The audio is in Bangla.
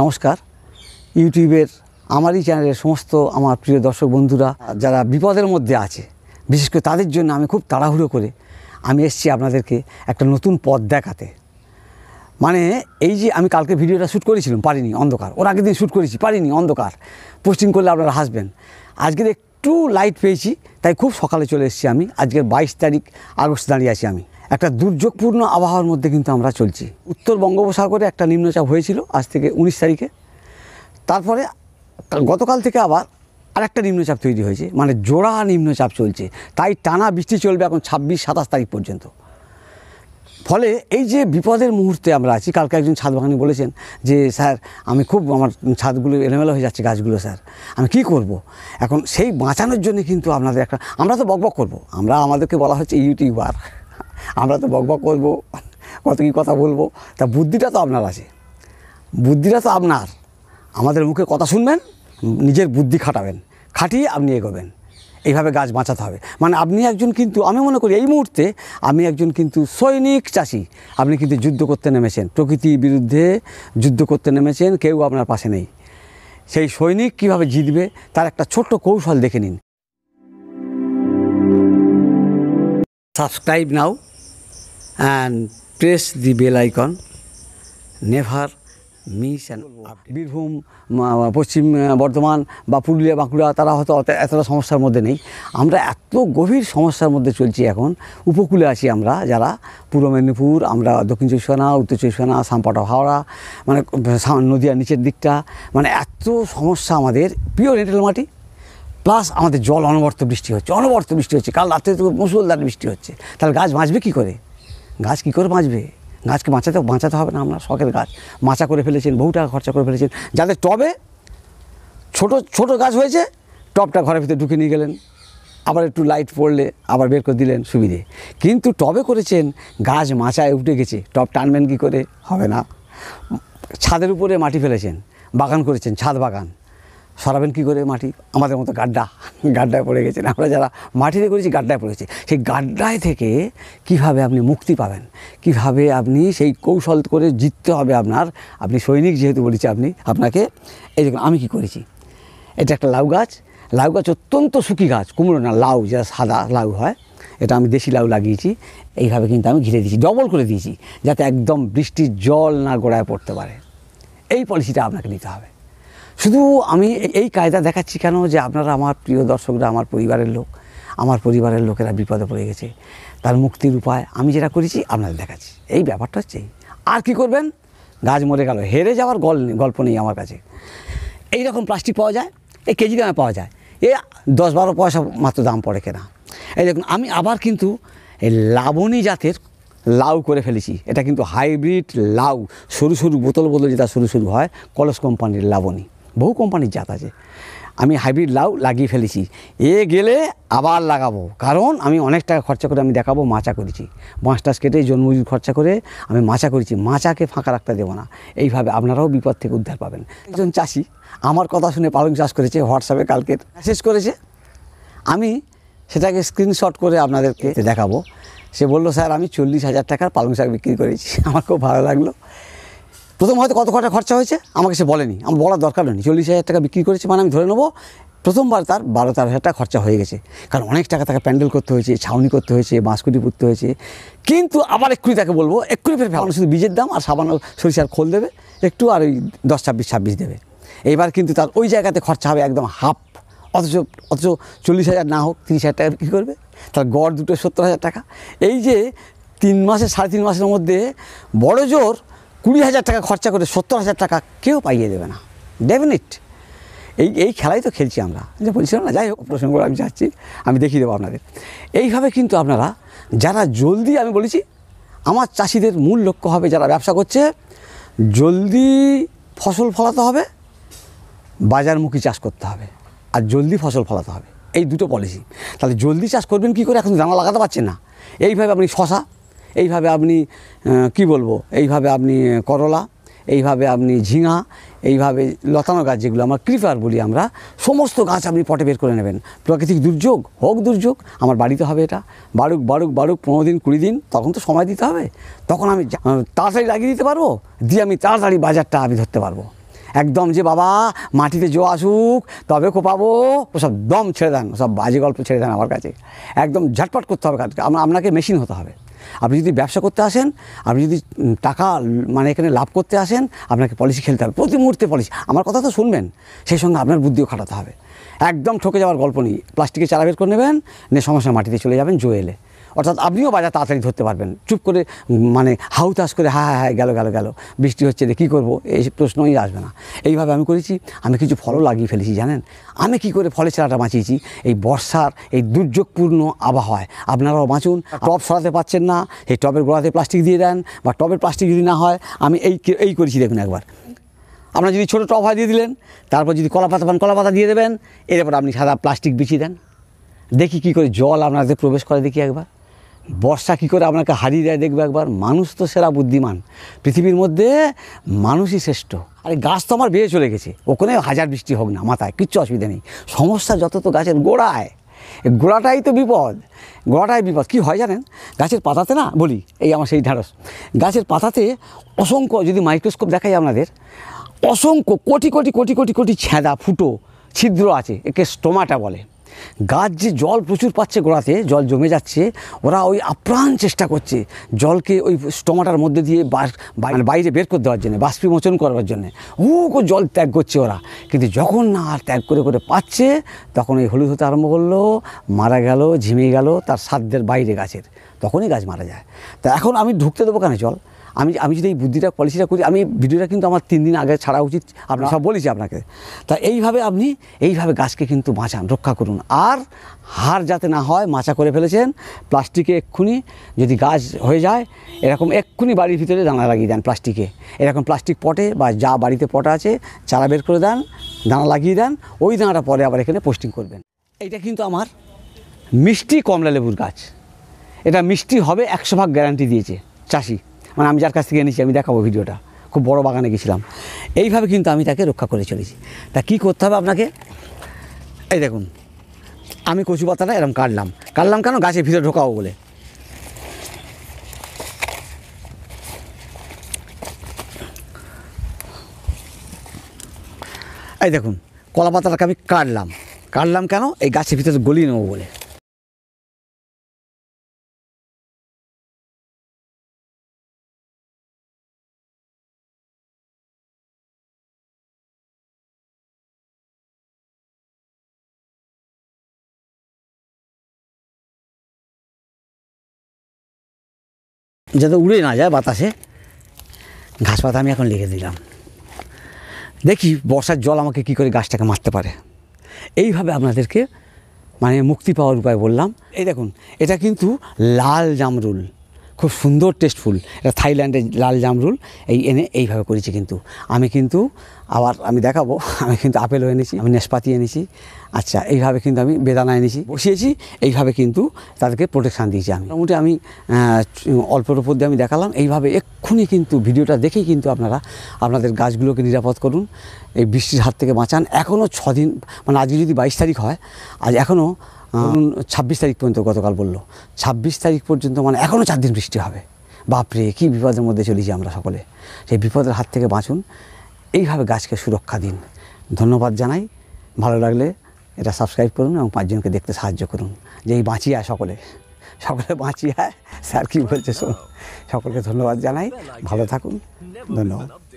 নমস্কার ইউটিউবের আমারই চ্যানেলের সমস্ত আমার প্রিয় দর্শক বন্ধুরা যারা বিপদের মধ্যে আছে বিশেষ করে তাদের জন্য আমি খুব তাড়াহুড়ো করে আমি এসছি আপনাদেরকে একটা নতুন পথ দেখাতে মানে এই যে আমি কালকে ভিডিওটা শ্যুট করেছিলাম পারিনি অন্ধকার ওর আগের দিন শ্যুট করেছি পারিনি অন্ধকার পোস্টিং করলে আপনারা হাসবেন আজকের একটু লাইট পেয়েছি তাই খুব সকালে চলে এসেছি আমি আজকের বাইশ তারিখ আগস্ট দাঁড়িয়ে আছি আমি একটা দুর্যোগপূর্ণ আবহাওয়ার মধ্যে কিন্তু আমরা চলছি উত্তর বঙ্গোপসাগরে একটা নিম্নচাপ হয়েছিল আজ থেকে উনিশ তারিখে তারপরে গতকাল থেকে আবার আরেকটা নিম্নচাপ তৈরি হয়েছে মানে জোড়া নিম্নচাপ চলছে তাই টানা বৃষ্টি চলবে এখন ছাব্বিশ সাতাশ তারিখ পর্যন্ত ফলে এই যে বিপদের মুহূর্তে আমরা আছি কালকে একজন ছাদ বাগানি বলেছেন যে স্যার আমি খুব আমার ছাদগুলো এলোমেলো হয়ে যাচ্ছে গাছগুলো স্যার আমি কি করব। এখন সেই বাঁচানোর জন্য কিন্তু আপনাদের একটা আমরা তো বকবক করব। আমরা আমাদেরকে বলা হচ্ছে ইউটিউবার আমরা তো বকবক করবো কত কী কথা বলবো তা বুদ্ধিটা তো আপনার আছে বুদ্ধিটা তো আপনার আমাদের মুখে কথা শুনবেন নিজের বুদ্ধি খাটাবেন খাটিয়ে আপনি এগোবেন এইভাবে গাছ বাঁচাতে হবে মানে আপনি একজন কিন্তু আমি মনে করি এই মুহূর্তে আমি একজন কিন্তু সৈনিক চাষি আপনি কিন্তু যুদ্ধ করতে নেমেছেন প্রকৃতির বিরুদ্ধে যুদ্ধ করতে নেমেছেন কেউ আপনার পাশে নেই সেই সৈনিক কিভাবে জিতবে তার একটা ছোট্ট কৌশল দেখে নিন subscribe now and press the bell icon never miss Birbhum Paschim Bardhaman বা পুরুলিয়া বাঁকুড়া তারা হয়তো এতটা সমস্যার মধ্যে নেই আমরা এত গভীর সমস্যার মধ্যে চলছি এখন উপকূলে আছি আমরা যারা পূর্ব মেদিনীপুর আমরা দক্ষিণ চব্বিশ উত্তর চব্বিশ সাম্পাটা সামপাটা হাওড়া মানে নদীয়া নিচের দিকটা মানে এত সমস্যা আমাদের পিওর এঁটেল মাটি প্লাস আমাদের জল অনবর্ত বৃষ্টি হচ্ছে অনবর্ত বৃষ্টি হচ্ছে কাল রাত্রে তো মুসুলদার বৃষ্টি হচ্ছে তাহলে গাছ বাঁচবে কী করে গাছ কী করে বাঁচবে গাছকে বাঁচাতে বাঁচাতে হবে না আমরা শখের গাছ মাচা করে ফেলেছেন বহু টাকা খরচা করে ফেলেছেন যাদের টবে ছোট ছোট গাছ হয়েছে টবটা ঘরের ভিতরে ঢুকে নিয়ে গেলেন আবার একটু লাইট পড়লে আবার বের করে দিলেন সুবিধে কিন্তু টবে করেছেন গাছ মাচায় উঠে গেছে টব টানবেন কী করে হবে না ছাদের উপরে মাটি ফেলেছেন বাগান করেছেন ছাদ বাগান সরাবেন কী করে মাটি আমাদের মতো গাড্ডা গাড্ডায় পড়ে গেছেন আমরা যারা মাটিতে করেছি গাড্ডায় পড়েছি সেই গাড্ডায় থেকে কিভাবে আপনি মুক্তি পাবেন কিভাবে আপনি সেই কৌশল করে জিততে হবে আপনার আপনি সৈনিক যেহেতু বলেছি আপনি আপনাকে এই দেখুন আমি কি করেছি এটা একটা লাউ গাছ লাউ গাছ অত্যন্ত সুখী গাছ কুমড়ো না লাউ যেটা সাদা লাউ হয় এটা আমি দেশি লাউ লাগিয়েছি এইভাবে কিন্তু আমি ঘিরে দিয়েছি ডবল করে দিয়েছি যাতে একদম বৃষ্টির জল না গোড়ায় পড়তে পারে এই পলিসিটা আপনাকে নিতে হবে শুধু আমি এই কায়দা দেখাচ্ছি কেন যে আপনারা আমার প্রিয় দর্শকরা আমার পরিবারের লোক আমার পরিবারের লোকেরা বিপদে পড়ে গেছে তার মুক্তির উপায় আমি যেটা করেছি আপনাদের দেখাচ্ছি এই ব্যাপারটা হচ্ছে আর কি করবেন গাছ মরে গেল হেরে যাওয়ার গল গল্প নেই আমার কাছে এই রকম প্লাস্টিক পাওয়া যায় এই কেজি দামে পাওয়া যায় এ দশ বারো পয়সা মাত্র দাম পড়ে কেনা এই দেখুন আমি আবার কিন্তু এই লাবণী জাতের লাউ করে ফেলেছি এটা কিন্তু হাইব্রিড লাউ সরু সরু বোতল বোতল যেটা সরু সরু হয় কলস কোম্পানির লাবণী বহু কোম্পানির জাত আছে আমি হাইব্রিড লাউ লাগিয়ে ফেলেছি এ গেলে আবার লাগাবো কারণ আমি অনেক টাকা খরচা করে আমি দেখাবো মাচা করেছি বাঁশ টাস কেটে জন্মজুর খরচা করে আমি মাচা করেছি মাচাকে ফাঁকা রাখতে দেবো না এইভাবে আপনারাও বিপদ থেকে উদ্ধার পাবেন একজন চাষি আমার কথা শুনে পালং চাষ করেছে হোয়াটসঅ্যাপে কালকে মেসেজ করেছে আমি সেটাকে স্ক্রিনশট করে আপনাদেরকে দেখাবো সে বলল স্যার আমি চল্লিশ হাজার টাকার পালং শাক বিক্রি করেছি আমার খুব ভালো লাগলো প্রথম হয়তো কত কটা খরচা হয়েছে আমাকে সে বলেনি আমার বলার দরকার নেই চল্লিশ হাজার টাকা বিক্রি করেছে মানে আমি ধরে নেবো প্রথমবার তার বারো তেরো হাজার টাকা খরচা হয়ে গেছে কারণ অনেক টাকা তাকে প্যান্ডেল করতে হয়েছে ছাউনি করতে হয়েছে বাঁশকুটি পুঁততে হয়েছে কিন্তু আবার এক্ষুনি তাকে বলবো এক্ষুনি ফের ফেলানো শুধু বীজের দাম আর সাবান সরিষার খোল দেবে একটু আর ওই দশ ছাব্বিশ ছাব্বিশ দেবে এইবার কিন্তু তার ওই জায়গাতে খরচা হবে একদম হাফ অথচ অথচ চল্লিশ হাজার না হোক তিরিশ হাজার টাকা কী করবে তার গড় দুটো সত্তর হাজার টাকা এই যে তিন মাসে সাড়ে তিন মাসের মধ্যে বড় জোর কুড়ি হাজার টাকা খরচা করে সত্তর হাজার টাকা কেউ পাইয়ে দেবে না ডেফিনিট এই এই খেলাই তো খেলছি আমরা যে বলছিলাম না যাই হোক প্রসঙ্গ আমি যাচ্ছি আমি দেখিয়ে দেবো আপনাদের এইভাবে কিন্তু আপনারা যারা জলদি আমি বলেছি আমার চাষিদের মূল লক্ষ্য হবে যারা ব্যবসা করছে জলদি ফসল ফলাতে হবে বাজারমুখী চাষ করতে হবে আর জলদি ফসল ফলাতে হবে এই দুটো পলিসি তাহলে জলদি চাষ করবেন কী করে এখন জানা লাগাতে পারছেন না এইভাবে আপনি শশা এইভাবে আপনি কি বলবো এইভাবে আপনি করলা এইভাবে আপনি ঝিঙা এইভাবে লতানো গাছ যেগুলো আমরা ক্রিপার বলি আমরা সমস্ত গাছ আপনি পটে বের করে নেবেন প্রাকৃতিক দুর্যোগ হোক দুর্যোগ আমার বাড়িতে হবে এটা বারুক বারুক বারুক পনেরো দিন কুড়ি দিন তখন তো সময় দিতে হবে তখন আমি তাড়াতাড়ি লাগিয়ে দিতে পারবো দিয়ে আমি তাড়াতাড়ি বাজারটা আমি ধরতে পারবো একদম যে বাবা মাটিতে জো আসুক তবে কোপাবো ওসব দম ছেড়ে দেন সব বাজে গল্প ছেড়ে দেন আমার কাছে একদম ঝটপট করতে হবে কাজকে আপনাকে মেশিন হতে হবে আপনি যদি ব্যবসা করতে আসেন আপনি যদি টাকা মানে এখানে লাভ করতে আসেন আপনাকে পলিসি খেলতে হবে প্রতি মুহূর্তে পলিসি আমার কথা তো শুনবেন সেই সঙ্গে আপনার বুদ্ধিও খাটাতে হবে একদম ঠকে যাওয়ার গল্প নেই প্লাস্টিকে চারা বের করে নেবেন নিয়ে সমস্যা মাটিতে চলে যাবেন জোয়েলে অর্থাৎ আপনিও বাজার তাড়াতাড়ি ধরতে পারবেন চুপ করে মানে হাউতাস করে হ্যাঁ হ্যাঁ হ্যাঁ গেল গেল গেল বৃষ্টি হচ্ছে রে কী করবো এই প্রশ্নই আসবে না এইভাবে আমি করেছি আমি কিছু ফলও লাগিয়ে ফেলেছি জানেন আমি কি করে ফলের চারাটা বাঁচিয়েছি এই বর্ষার এই দুর্যোগপূর্ণ আবহাওয়ায় আপনারাও বাঁচুন টপ সরাতে পারছেন না এই টবের গোড়াতে প্লাস্টিক দিয়ে দেন বা টবের প্লাস্টিক যদি না হয় আমি এই এই করেছি দেখুন একবার আপনার যদি ছোটো টপ হয় দিয়ে দিলেন তারপর যদি কলা পাতা পান কলা পাতা দিয়ে দেবেন এরপর আপনি সাদা প্লাস্টিক বিছিয়ে দেন দেখি কি করে জল আপনাদের প্রবেশ করে দেখি একবার বর্ষা কী করে আপনাকে হারিয়ে দেয় দেখবে একবার মানুষ তো সেরা বুদ্ধিমান পৃথিবীর মধ্যে মানুষই শ্রেষ্ঠ আরে গাছ তো আমার বেয়ে চলে গেছে ওখানে হাজার বৃষ্টি হোক না মাথায় কিচ্ছু অসুবিধা নেই সমস্যা যত তো গাছের গোড়ায় গোড়াটাই তো বিপদ গোড়াটাই বিপদ কি হয় জানেন গাছের পাতাতে না বলি এই আমার সেই ঢ্যাঁড়স গাছের পাতাতে অসংখ্য যদি মাইক্রোস্কোপ দেখাই আপনাদের অসংখ্য কোটি কোটি কোটি কোটি কোটি ছ্যাঁদা ফুটো ছিদ্র আছে একে স্টোমাটা বলে গাছ যে জল প্রচুর পাচ্ছে গোড়াতে জল জমে যাচ্ছে ওরা ওই আপ্রাণ চেষ্টা করছে জলকে ওই স্টমাটার মধ্যে দিয়ে বাইরে বের করে দেওয়ার জন্য বাষ্পীমোচন করার জন্য ও জল ত্যাগ করছে ওরা কিন্তু যখন না আর ত্যাগ করে করে পাচ্ছে তখন ওই হলুদ হতে আরম্ভ করলো মারা গেল ঝিমে গেল তার সাধ্যের বাইরে গাছের তখনই গাছ মারা যায় তা এখন আমি ঢুকতে দেবো কেন জল আমি আমি যদি এই বুদ্ধিটা পলিসিটা করি আমি ভিডিওটা কিন্তু আমার তিন দিন আগে ছাড়া উচিত আপনার সব বলেছি আপনাকে তা এইভাবে আপনি এইভাবে গাছকে কিন্তু বাঁচান রক্ষা করুন আর হার যাতে না হয় মাচা করে ফেলেছেন প্লাস্টিকে এক্ষুনি যদি গাছ হয়ে যায় এরকম এক্ষুনি বাড়ির ভিতরে দানা লাগিয়ে দেন প্লাস্টিকে এরকম প্লাস্টিক পটে বা যা বাড়িতে পটা আছে চারা বের করে দেন দানা লাগিয়ে দেন ওই দানাটা পরে আবার এখানে পোস্টিং করবেন এইটা কিন্তু আমার মিষ্টি কমলা লেবুর গাছ এটা মিষ্টি হবে একশো ভাগ গ্যারান্টি দিয়েছে চাষি মানে আমি যার কাছ থেকে এনেছি আমি দেখাবো ভিডিওটা খুব বড় বাগানে গেছিলাম এইভাবে কিন্তু আমি তাকে রক্ষা করে চলেছি তা কি করতে হবে আপনাকে এই দেখুন আমি কচু পাতাটা এরকম কাটলাম কাটলাম কেন গাছের ভিতরে ঢোকাবো বলে এই দেখুন কলা পাতাটাকে আমি কাটলাম কাটলাম কেন এই গাছের ভিতরে গলিয়ে নেবো বলে যাতে উড়ে না যায় বাতাসে ঘাস পাতা আমি এখন লেগে দিলাম দেখি বর্ষার জল আমাকে কি করে গাছটাকে মারতে পারে এইভাবে আপনাদেরকে মানে মুক্তি পাওয়ার উপায় বললাম এই দেখুন এটা কিন্তু লাল জামরুল খুব সুন্দর টেস্টফুল এটা থাইল্যান্ডের লাল জামরুল এই এনে এইভাবে করেছি কিন্তু আমি কিন্তু আবার আমি দেখাবো আমি কিন্তু আপেলও এনেছি আমি নেশপাতি এনেছি আচ্ছা এইভাবে কিন্তু আমি বেদানা এনেছি বসিয়েছি এইভাবে কিন্তু তাদেরকে প্রোটেকশান দিয়েছি আমি মোটামুটি আমি অল্পের উপর দিয়ে আমি দেখালাম এইভাবে এক্ষুনি কিন্তু ভিডিওটা দেখেই কিন্তু আপনারা আপনাদের গাছগুলোকে নিরাপদ করুন এই বৃষ্টির হাত থেকে বাঁচান এখনও ছদিন মানে আজকে যদি বাইশ তারিখ হয় আজ এখনও ধরুন ছাব্বিশ তারিখ পর্যন্ত গতকাল বললো ছাব্বিশ তারিখ পর্যন্ত মানে এখনও চার দিন বৃষ্টি হবে বাপরে কী বিপদের মধ্যে চলেছি আমরা সকলে সেই বিপদের হাত থেকে বাঁচুন এইভাবে গাছকে সুরক্ষা দিন ধন্যবাদ জানাই ভালো লাগলে এটা সাবস্ক্রাইব করুন এবং পাঁচজনকে দেখতে সাহায্য করুন যে এই বাঁচিয়ে আয় সকলে সকলে বাঁচিয়ে আয় স্যার কী বলছে শোন সকলকে ধন্যবাদ জানাই ভালো থাকুন ধন্যবাদ